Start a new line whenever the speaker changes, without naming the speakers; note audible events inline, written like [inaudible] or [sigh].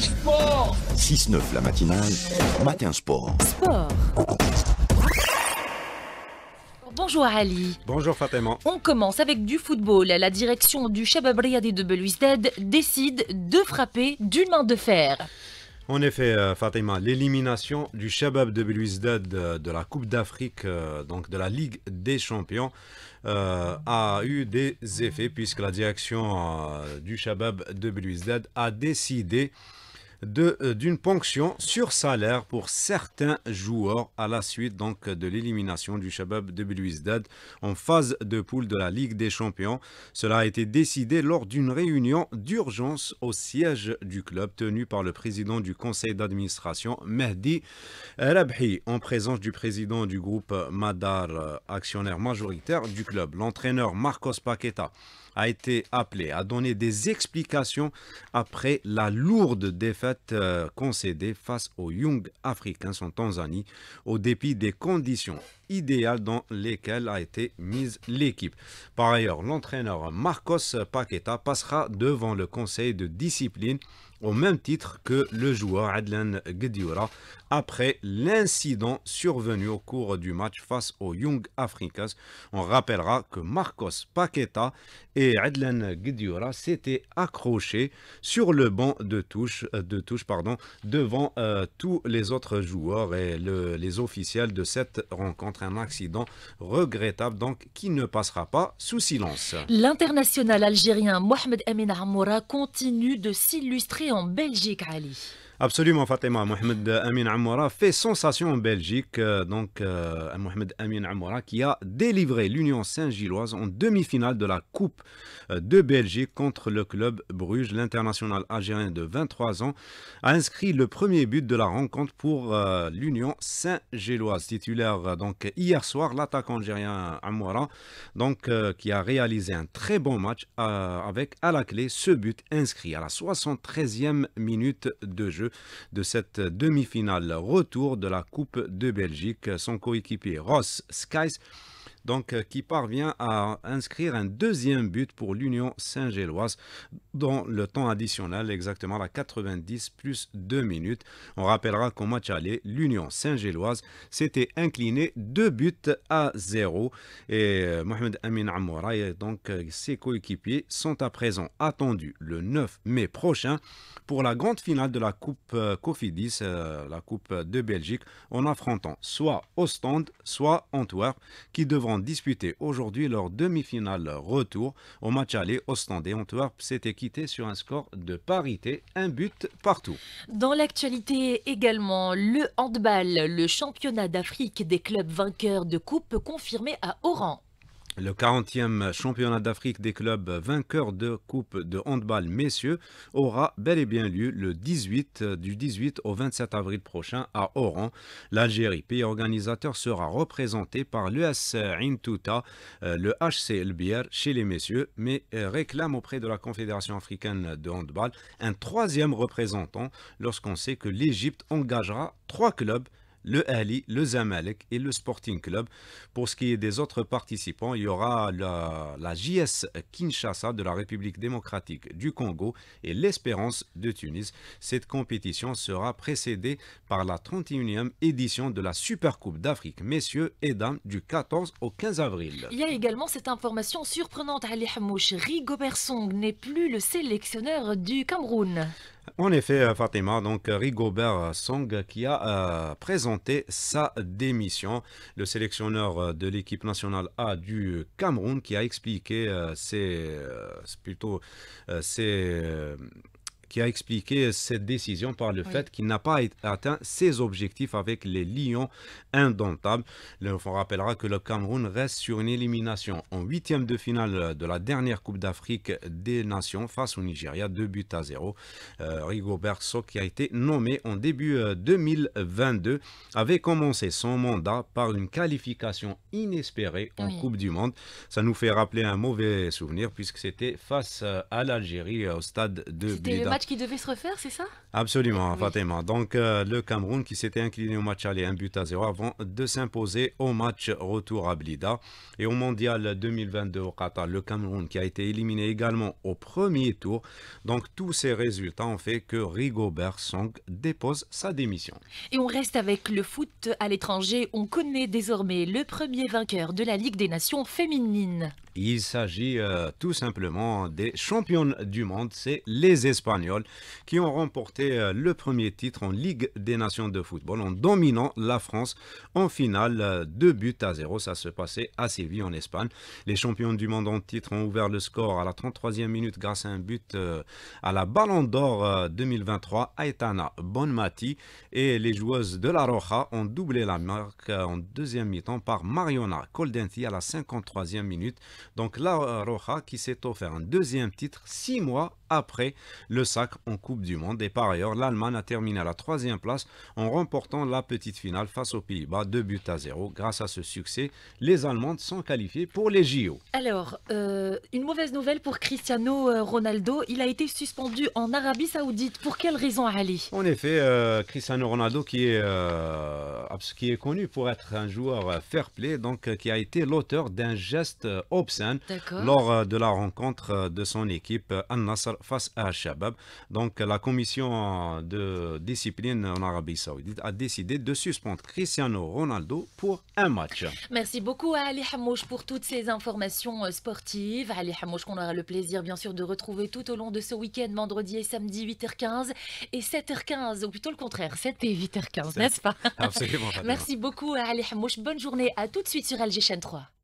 sport
6-9 la matinale, matin sport. Sport
Bonjour Ali.
Bonjour Fatima.
On commence avec du football. La direction du Shabab de Belouizdad décide de frapper d'une main de fer.
En effet, euh, Fatima, l'élimination du Shabab de Belouizdad euh, de la Coupe d'Afrique, euh, donc de la Ligue des Champions, a eu des effets puisque la direction du Shabab de Belouizdad a décidé euh, d'une ponction sur salaire pour certains joueurs à la suite donc de l'élimination du Shabab de Belouizdad en phase de poule de la Ligue des Champions. Cela a été décidé lors d'une réunion d'urgence au siège du club tenue par le président du conseil d'administration Mehdi Rabhi en présence du président du groupe Madar, euh, actionnaire majoritaire du club, l'entraîneur Marcos Paqueta a été appelé à donner des explications après la lourde défaite euh, concédée face aux Young africains en Tanzanie, au dépit des conditions idéal dans lesquels a été mise l'équipe. Par ailleurs, l'entraîneur Marcos Paqueta passera devant le conseil de discipline au même titre que le joueur Adlan Gdiura après l'incident survenu au cours du match face au Young Africans. On rappellera que Marcos Paqueta et Adlan Gdiura s'étaient accrochés sur le banc de touche, de touche pardon, devant euh, tous les autres joueurs et les officiels de cette rencontre un accident regrettable donc qui ne passera pas sous silence.
L'international algérien Mohamed Amin Amoura continue de s'illustrer en Belgique, Ali.
Absolument, Fatima. Mohamed Amin Amoura fait sensation en Belgique. Euh, donc, euh, Mohamed Amin Amoura qui a délivré l'Union Saint-Gilloise en demi-finale de la Coupe euh, de Belgique contre le club Bruges. L'international algérien de 23 ans a inscrit le premier but de la rencontre pour l'Union Saint-Gilloise. Titulaire donc hier soir, l'attaquant algérien Amoura, donc, qui a réalisé un très bon match avec à la clé ce but inscrit à la 73e minute de jeu de cette demi-finale retour de la Coupe de Belgique. Son coéquipier Ross Skies donc, euh, qui parvient à inscrire un deuxième but pour l'Union Saint-Géloise dans le temps additionnel, exactement la 90 plus 2 minutes. On rappellera qu'au match aller, l'Union Saint-Géloise s'était inclinée 2 buts à 0. Et euh, Mohamed Amin Amoura et donc euh, ses coéquipiers sont à présent attendus le 9 mai prochain pour la grande finale de la Coupe euh, Cofidis, la Coupe de Belgique, en affrontant soit Ostende, soit Antwerp, qui devront disputer aujourd'hui leur demi-finale retour au match aller Ostende et Antwerp, cette équipe sur un score de parité, un but partout.
Dans l'actualité également, le handball, le championnat d'Afrique des clubs vainqueurs de coupe confirmé à Oran.
Le 40e championnat d'Afrique des clubs vainqueurs de Coupe de handball messieurs aura bel et bien lieu le 18, euh, du 18 au 27 avril prochain à Oran. L'Algérie, pays organisateur, sera représenté par l'US Intuta, euh, le HC chez les messieurs, mais euh, réclame auprès de la Confédération africaine de handball un troisième représentant lorsqu'on sait que l'Égypte engagera trois clubs le Ali, le Zamalek et le Sporting Club. Pour ce qui est des autres participants, il y aura la, JS Kinshasa de la République démocratique du Congo et l'Espérance de Tunis. Cette compétition sera précédée par la 31e édition de la Super Coupe d'Afrique, messieurs et dames, du 14 au 15 avril. Il
y a également cette information surprenante, Ali Hamouch. Rigobert Song n'est plus le sélectionneur du Cameroun.
En effet, euh, Fatima, donc euh, Rigobert euh, Song qui a présenté sa démission. Le sélectionneur de l'équipe nationale A du Cameroun qui a expliqué ses, plutôt ses qui a expliqué cette décision par le fait qu'il n'a pas atteint ses objectifs avec les Lions indomptables. on rappellera que le Cameroun reste sur une élimination en huitième de finale de la dernière Coupe d'Afrique des Nations face au Nigeria, 2 buts à 0. Rigo euh, Rigobert qui a été nommé en début 2022, euh, avait commencé son mandat par une qualification inespérée en Coupe du Monde. Ça nous fait rappeler un mauvais souvenir puisque c'était face euh, à l'Algérie au stade de Blida
qui devait se refaire, c'est ça
Absolument, ah oui. Fatima. Donc, euh, le Cameroun qui s'était incliné au match aller un but à zéro avant de s'imposer au match retour à Blida. Et au Mondial 2022 au Qatar, le Cameroun qui a été éliminé également au premier tour. Donc, tous ces résultats ont fait que Rigobert Song dépose sa démission.
Et on reste avec le foot à l'étranger. On connaît désormais le premier vainqueur de la Ligue des Nations féminines.
Il s'agit euh, tout simplement des championnes du monde, c'est les Espagnols qui ont remporté euh, le premier titre en Ligue des Nations de football en dominant la France en finale. Euh, deux buts à zéro, ça se passait à Séville en Espagne. Les champions du monde en titre ont ouvert le score à la 33e minute grâce à un but euh, à la Ballon d'Or 2023 Aitana Bonmati et les joueuses de la Roja ont doublé la marque en deuxième mi-temps par Mariona Coldenti à la 53e minute. Donc la Roja qui s'est offert un deuxième titre six mois après le sac en Coupe du Monde. Et par ailleurs, l'Allemagne a terminé à la troisième place en remportant la petite finale face aux Pays-Bas, 2 buts à 0. Grâce à ce succès, les Allemandes sont qualifiées pour les JO.
Alors, euh, une mauvaise nouvelle pour Cristiano euh, Ronaldo. Il a été suspendu en Arabie Saoudite. Pour quelle raison, Ali
En effet, euh, Cristiano Ronaldo, qui est, connu pour être un joueur fair-play, donc qui a été l'auteur d'un geste obscène lors de la rencontre de son équipe Al-Nassr face à Al-Shabaab. Donc la commission de discipline en Arabie Saoudite a décidé de suspendre Cristiano Ronaldo pour un match.
Merci beaucoup à Ali Hamouche pour toutes ces informations euh, sportives. Ali Hamouche qu'on aura le plaisir bien sûr de retrouver tout au long de ce week-end, vendredi et samedi 8h15 et 7h15, ou plutôt le contraire, 7 et 8h15, n'est-ce pas Absolument. [laughs] Merci beaucoup à Ali Hamouche. Bonne journée à tout de suite sur LG Chaîne 3.